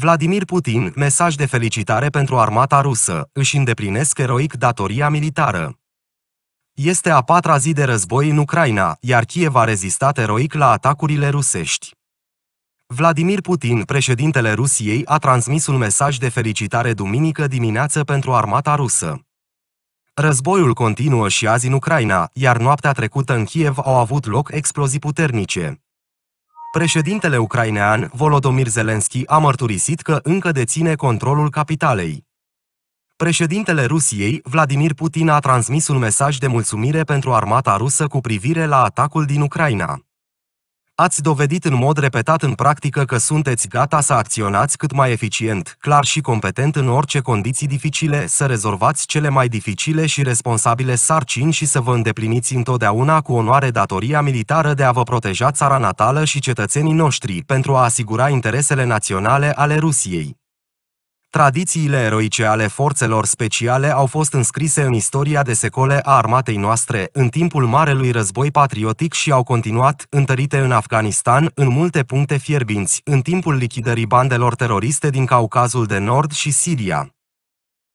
Vladimir Putin, mesaj de felicitare pentru armata rusă, își îndeplinesc eroic datoria militară. Este a patra zi de război în Ucraina, iar Kiev a rezistat eroic la atacurile rusești. Vladimir Putin, președintele Rusiei, a transmis un mesaj de felicitare duminică dimineață pentru armata rusă. Războiul continuă și azi în Ucraina, iar noaptea trecută în Kiev au avut loc explozii puternice. Președintele ucrainean Volodomir Zelensky a mărturisit că încă deține controlul capitalei. Președintele Rusiei, Vladimir Putin, a transmis un mesaj de mulțumire pentru armata rusă cu privire la atacul din Ucraina. Ați dovedit în mod repetat în practică că sunteți gata să acționați cât mai eficient, clar și competent în orice condiții dificile, să rezolvați cele mai dificile și responsabile sarcini și să vă îndepliniți întotdeauna cu onoare datoria militară de a vă proteja țara natală și cetățenii noștri pentru a asigura interesele naționale ale Rusiei. Tradițiile eroice ale forțelor speciale au fost înscrise în istoria de secole a armatei noastre în timpul Marelui Război Patriotic și au continuat, întărite în Afganistan, în multe puncte fierbinți, în timpul lichidării bandelor teroriste din Caucazul de Nord și Siria.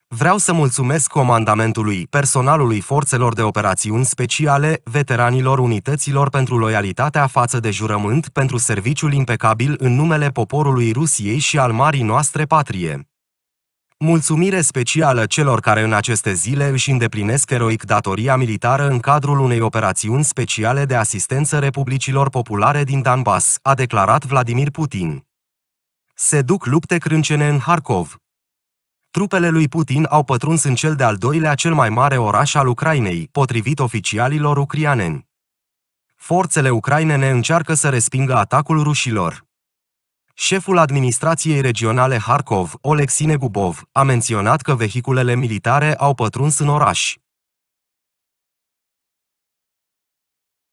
Vreau să mulțumesc comandamentului, personalului forțelor de operațiuni speciale, veteranilor unităților pentru loialitatea față de jurământ, pentru serviciul impecabil în numele poporului Rusiei și al marii noastre patrie. Mulțumire specială celor care în aceste zile își îndeplinesc eroic datoria militară în cadrul unei operațiuni speciale de asistență Republicilor Populare din Donbass, a declarat Vladimir Putin. Se duc lupte crâncene în Harkov. Trupele lui Putin au pătruns în cel de-al doilea cel mai mare oraș al Ucrainei, potrivit oficialilor ucraineni. Forțele ucrainene încearcă să respingă atacul rușilor. Șeful administrației regionale Harkov, Oleksine Gubov, a menționat că vehiculele militare au pătruns în oraș.